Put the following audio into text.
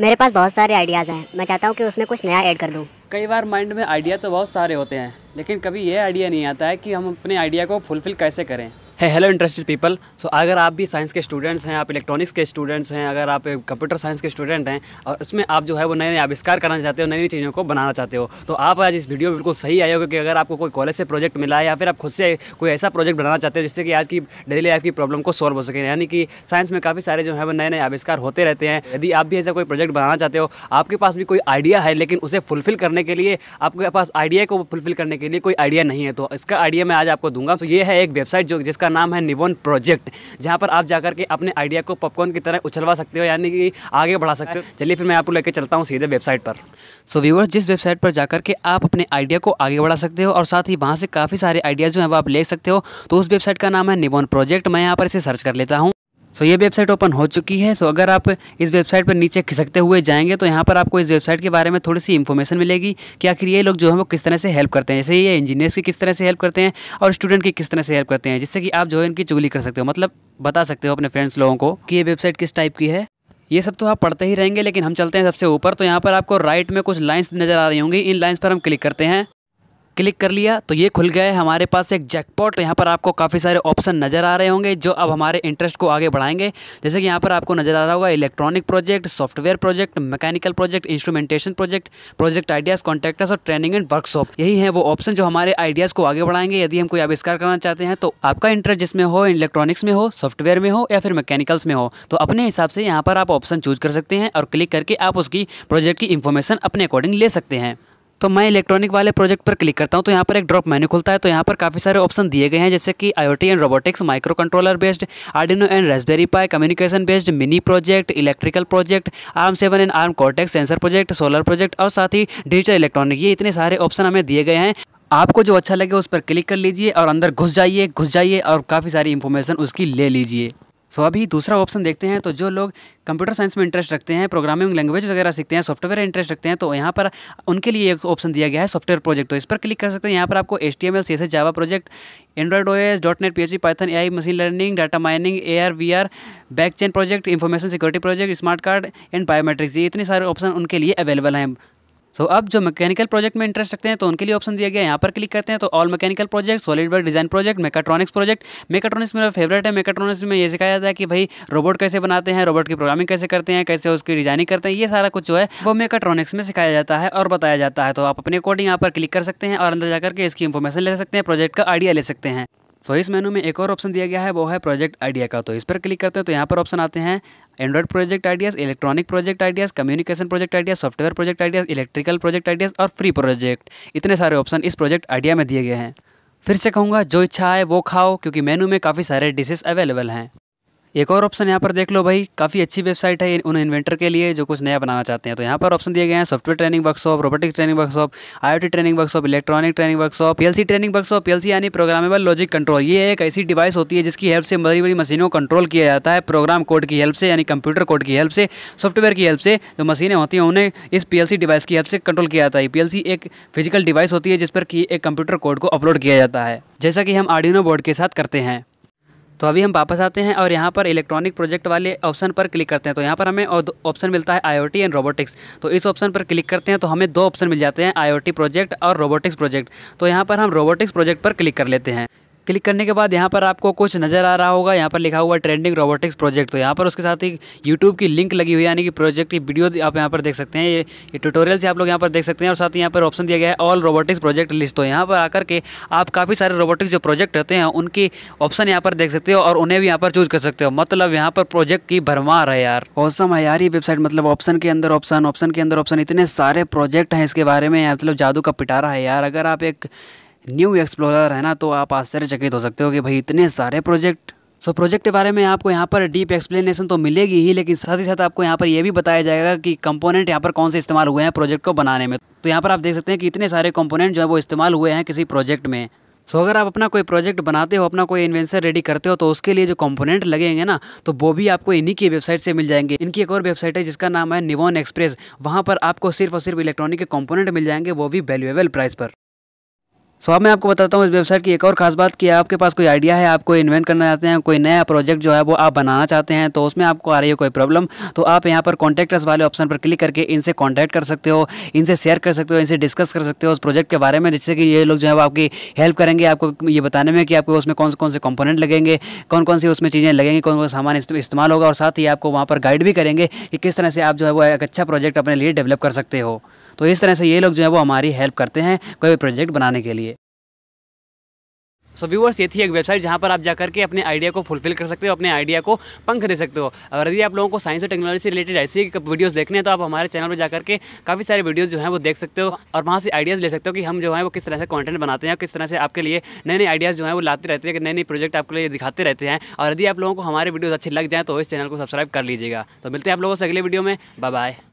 मेरे पास बहुत सारे आइडियाज़ हैं मैं चाहता हूँ कि उसमें कुछ नया ऐड कर दूँ कई बार माइंड में आइडिया तो बहुत सारे होते हैं लेकिन कभी ये आइडिया नहीं आता है कि हम अपने आइडिया को फुलफ़िल कैसे करें है हेलो इंटरेस्टेड पीपल सो अगर आप भी साइंस के स्टूडेंट्स हैं आप इलेक्ट्रॉनिक्स के स्टूडेंट्स हैं अगर आप कंप्यूटर eh, साइंस के स्टूडेंट हैं और उसमें आप जो है वो नए नए आविष्कार करना चाहते हो नई नई चीज़ों को बनाना चाहते हो तो आप आज इस वीडियो में बिल्कुल सही आए हो क्योंकि अगर आपको कोई कॉलेज से प्रोजेक्ट मिला है या फिर आप खुद से कोई ऐसा प्रोजेक्ट बनाना चाहते हो जिससे कि आज की डेली लाइफ की प्रॉब्लम को सॉल्व हो सके यानी कि साइंस में काफ़ी सारे जो है वो नए नए आविष्कार होते रहते हैं यदि आप भी ऐसा कोई प्रोजेक्ट बनाना चाहते हो आपके पास भी कोई आइडिया है लेकिन उसे फुलफिल करने के लिए आपके पास आइडिया को फुलफिल करने के लिए कोई आइडिया नहीं है तो इसका आइडिया मैं आज आपको दूंगा तो ये है एक वेबसाइट जो जिसका नाम है निवोन प्रोजेक्ट जहाँ पर आप जाकर के अपने आइडिया को पॉपकॉर्न की तरह उछलवा सकते हो यानी कि आगे बढ़ा सकते हो चलिए फिर मैं आपको लेकर चलता हूँ सीधे वेबसाइट पर सो so, व्यूवर्स जिस वेबसाइट पर जाकर के आप अपने आइडिया को आगे बढ़ा सकते हो और साथ ही वहाँ से काफ़ी सारे आइडियाज़ जो हैं वो आप ले सकते हो तो उस वेबसाइट का नाम है निवोन प्रोजेक्ट मैं यहाँ पर इसे सर्च कर लेता हूँ सो so, ये वेबसाइट ओपन हो चुकी है सो so, अगर आप इस वेबसाइट पर नीचे खिसकते हुए जाएंगे तो यहाँ पर आपको इस वेबसाइट के बारे में थोड़ी सी इन्फॉर्मेशन मिलेगी कि आखिर ये लोग जो है वो किस तरह से हेल्प करते हैं जैसे ये इंजीनियर्स की किस तरह से हेल्प करते हैं और स्टूडेंट की किस तरह से हेल्प करते हैं जिससे कि आप जो है इनकी चुगली कर सकते हो मतलब बता सकते हो अपने फ्रेंड्स लोगों को कि ये वेबसाइट किस टाइप की है ये सब तो आप पढ़ते ही रहेंगे लेकिन हम चलते हैं सबसे ऊपर तो यहाँ पर आपको राइट में कुछ लाइन्स नज़र आ रही होंगी इन लाइन्स पर हम क्लिक करते हैं क्लिक कर लिया तो ये खुल गया है हमारे पास एक जैकपॉट तो यहाँ पर आपको काफ़ी सारे ऑप्शन नज़र आ रहे होंगे जो अब हमारे इंटरेस्ट को आगे बढ़ाएंगे जैसे कि यहाँ पर आपको नज़र आ रहा होगा electronic project software project mechanical project instrumentation project project ideas contractors और ट्रेनिंग एंड वर्कशॉप यही है वो ऑप्शन जो हमारे आइडियाज़ को आगे बढ़ाएंगे यदि हम कोई आविष्कार करना चाहते हैं तो आपका इंटरेस्ट जिसमें हो इलेक्ट्रॉनिक्स में हो सॉफ्टवेयर में हो या फिर मैकेनिकल्स में हो तो अपने हिसाब से यहाँ पर आप ऑप्शन चूज कर सकते हैं और क्लिक करके आप उसकी प्रोजेक्ट की इन्फॉर्मेशन अपने अकॉर्डिंग ले सकते हैं तो मैं इलेक्ट्रॉनिक वाले प्रोजेक्ट पर क्लिक करता हूँ तो यहाँ पर एक ड्रॉप मेन्यू खुलता है तो यहाँ पर काफ़ी सारे ऑप्शन दिए गए हैं जैसे कि IoT and robotics micro controller based Arduino and Raspberry Pi communication based mini project electrical project ARM seven and ARM Cortex sensor project solar project और साथ ही डिजिटल इलेक्ट्रॉनिक ये इतने सारे ऑप्शन हमें दिए गए हैं आपको जो अच्छा लगे उस पर क्लिक कर लीजिए और अंदर घुस जाइए घुस जाइए और काफ़ी सारी इन्फॉर्मेशन उसकी ले लीजिए सो so, अभी दूसरा ऑप्शन देखते हैं तो जो लोग कंप्यूटर साइंस में इंटरेस्ट रखते हैं प्रोग्रामिंग लैंग्वेज वगैरह सीखते हैं सॉफ्टवेयर इंटरेस्ट रखते हैं तो यहाँ पर उनके लिए एक ऑप्शन दिया गया है सॉफ्टवेयर प्रोजेक्ट तो इस पर क्लिक कर सकते हैं यहाँ पर आपको H T M L C S Java project Android O S dot net P H Python A I machine learning data mining A R V R back chain project information security project smart card and biometrics ये इतने सारे option उनके लिए available हैं सो अब जो mechanical project में interest रखते हैं तो उनके लिए ऑप्शन दिया गया यहाँ पर क्लिक करते हैं तो all mechanical project solid work design project mechatronics project mechatronics मेरा फेवरेट है मेकाट्रॉनिक्स में ये सिखाया जाता है कि भाई रोबोट कैसे बनाते हैं रोबोट की प्रोग्रामिंग कैसे करते हैं कैसे उसकी डिजाइनिंग करते हैं ये सारा कुछ जो है वो मेकाट्रॉनिक्स में सिखाया जाता है और बताया जाता है तो आप अपने अकॉर्डिंग यहाँ पर क्लिक कर सकते हैं और अंदर जाकर के इसकी इन्फॉर्मेशन ले सकते हैं प्रोजेक्ट का आइडिया ले सकते हैं सो इस मेनू में एक और ऑप्शन दिया गया है वो है प्रोजेक्ट आइडिया का तो इस पर क्लिक करते हैं तो यहाँ पर ऑप्शन आते हैं Android project ideas electronic project ideas communication project ideas software project ideas electrical project ideas और फ्री प्रोजेक्ट इतने सारे ऑप्शन इस प्रोजेक्ट आइडिया में दिए गए हैं फिर से कहूँगा जो इच्छा है वो खाओ क्योंकि मेनू में काफ़ी सारे डिशेज़ अवेलेबल हैं एक और ऑप्शन यहाँ पर देख लो भाई काफ़ी अच्छी वेबसाइट है उन इन्वेंटर के लिए जो कुछ नया बनाना चाहते हैं तो यहाँ पर ऑप्शन दिए गए हैं software training workshop robotic training workshop IoT training workshop electronic training workshop PLC training workshop PLC यानी प्रोग्रामेबल लॉजिक कंट्रोल ये एक ऐसी डिवाइस होती है जिसकी हेल्प से बड़ी बड़ी मशीनों को कंट्रोल किया जाता है प्रोग्राम कोड की हेल्प से यानी कंप्यूटर कोड की हेल्प से सॉफ्टवेयर की हेल्प से जो मशीनें होती हैं उन्हें इस पी डिवाइस की हेल्प से कंट्रोल किया जाता है पी एक फिजिकल डिवाइस होती है जिस पर कि एक कंप्यूटर कोड को अपलोड किया जाता है जैसा कि हम आर्डिनो बोर्ड के साथ करते हैं तो अभी हम वापस आते हैं और यहाँ पर इलेक्ट्रॉनिक प्रोजेक्ट वाले ऑप्शन पर क्लिक करते हैं तो यहाँ पर हमें ऑप्शन मिलता है आईओटी एंड रोबोटिक्स तो इस ऑप्शन पर क्लिक करते हैं तो हमें दो ऑप्शन मिल जाते हैं आईओटी प्रोजेक्ट और रोबोटिक्स प्रोजेक्ट तो यहाँ पर हम रोबोटिक्स प्रोजेक्ट पर क्लिक कर लेते हैं क्लिक करने के बाद यहाँ पर आपको कुछ नज़र आ रहा होगा यहाँ पर लिखा हुआ ट्रेंडिंग रोबोटिक्स प्रोजेक्ट तो यहाँ पर उसके साथ ही यूट्यूब की लिंक लगी हुई यानी कि प्रोजेक्ट की वीडियो आप यहाँ पर देख सकते हैं ये, ट्यूटोरियल ट्यूटोरियल्स आप लोग यहाँ पर देख सकते हैं और साथ ही यहाँ पर ऑप्शन दिया गया है ऑल रोबोटिक्स प्रोजेक्ट लिस्ट तो यहाँ पर आकर के आप काफ़ी सारे रोबोटिक्स जो प्रोजेक्ट होते हैं उनकी ऑप्शन यहाँ पर देख सकते हो और उन्हें भी यहाँ पर चूज कर सकते हो मतलब यहाँ पर प्रोजेक्ट की भरमार है यार ऑसम है यार ये वेबसाइट मतलब ऑप्शन के अंदर ऑप्शन ऑप्शन के अंदर ऑप्शन इतने सारे प्रोजेक्ट हैं इसके बारे में मतलब जादू का पिटारा है यार अगर आप एक न्यू एक्सप्लोरर है ना तो आप आश्चर्यचकित हो सकते हो कि भाई इतने सारे प्रोजेक्ट सो so, प्रोजेक्ट के बारे में आपको यहाँ पर डीप एक्सप्लेनेशन तो मिलेगी ही लेकिन साथ ही साथ आपको यहाँ पर यह भी बताया जाएगा कि कंपोनेंट यहाँ पर कौन से इस्तेमाल हुए हैं प्रोजेक्ट को बनाने में तो यहाँ पर आप देख सकते हैं कि इतने सारे कंपोनेंट जो है वो इस्तेमाल हुए हैं किसी प्रोजेक्ट में सो so, अगर आप अपना कोई प्रोजेक्ट बनाते हो अपना कोई इन्वेंसर रेडी करते हो तो उसके लिए जो कंपोनेंट लगेंगे ना तो वो भी आपको इन्हीं की वेबसाइट से मिल जाएंगे इनकी एक और वेबसाइट है जिसका नाम है निवॉन एक्सप्रेस वहाँ पर आपको सिर्फ और सिर्फ इलेक्ट्रॉनिक के कॉम्पोनेंट मिल जाएंगे वो भी वैल्यूएबल प्राइस पर सो so, अब मैं आपको बताता हूँ इस वेबसाइट की एक और खास बात कि आपके पास कोई आइडिया है आप कोई इन्वेंट करना चाहते हैं कोई नया प्रोजेक्ट जो है वो आप बनाना चाहते हैं तो उसमें आपको आ रही है कोई प्रॉब्लम तो आप यहाँ पर कॉन्टैक्टर्स वाले ऑप्शन पर क्लिक करके इनसे कॉन्टैक्ट कर सकते हो इनसे शेयर कर सकते हो इनसे डिस्कस कर सकते हो उस प्रोजेक्ट के बारे में जिससे कि ये लोग जो है वो आपकी हेल्प करेंगे आपको ये बताने में कि आपको उसमें कौन से कौन से कॉम्पोनेंट लगेंगे कौन कौन सी उसमें चीज़ें लगेंगी कौन कौन सा सामान इस्तेमाल होगा और साथ ही आपको वहाँ पर गाइड भी करेंगे कि किस तरह से आप जो है वो एक अच्छा प्रोजेक्ट अपने लिए डेवलप कर सकते हो तो इस तरह से ये लोग जो है वो हमारी हेल्प करते हैं कोई भी प्रोजेक्ट बनाने के लिए सो so व्यूअर्स ये थी एक वेबसाइट जहाँ पर आप जाकर के अपने आइडिया को फुलफिल कर सकते हो अपने आइडिया को पंख दे सकते हो और यदि आप लोगों को साइंस और टेक्नोलॉजी से रिलेटेड ऐसी वीडियोस देखने हैं तो आप हमारे चैनल पर जाकर के काफ़ी सारे वीडियोस जो हैं वो देख सकते हो और वहाँ से आइडियाज़ ले सकते हो कि हम जो है वो किस तरह से कॉन्टेंट बनाते हैं किस तरह से आपके लिए नए नए आइडियाज़ जो है वो लाते रहते हैं नए नए प्रोजेक्ट आपके लिए दिखाते रहते हैं और यदि आप लोगों को हमारे वीडियोज़ अच्छे लग जाएँ तो इस चैनल को सब्सक्राइब कर लीजिएगा तो मिलते हैं आप लोगों से अगले वीडियो में बाय बाय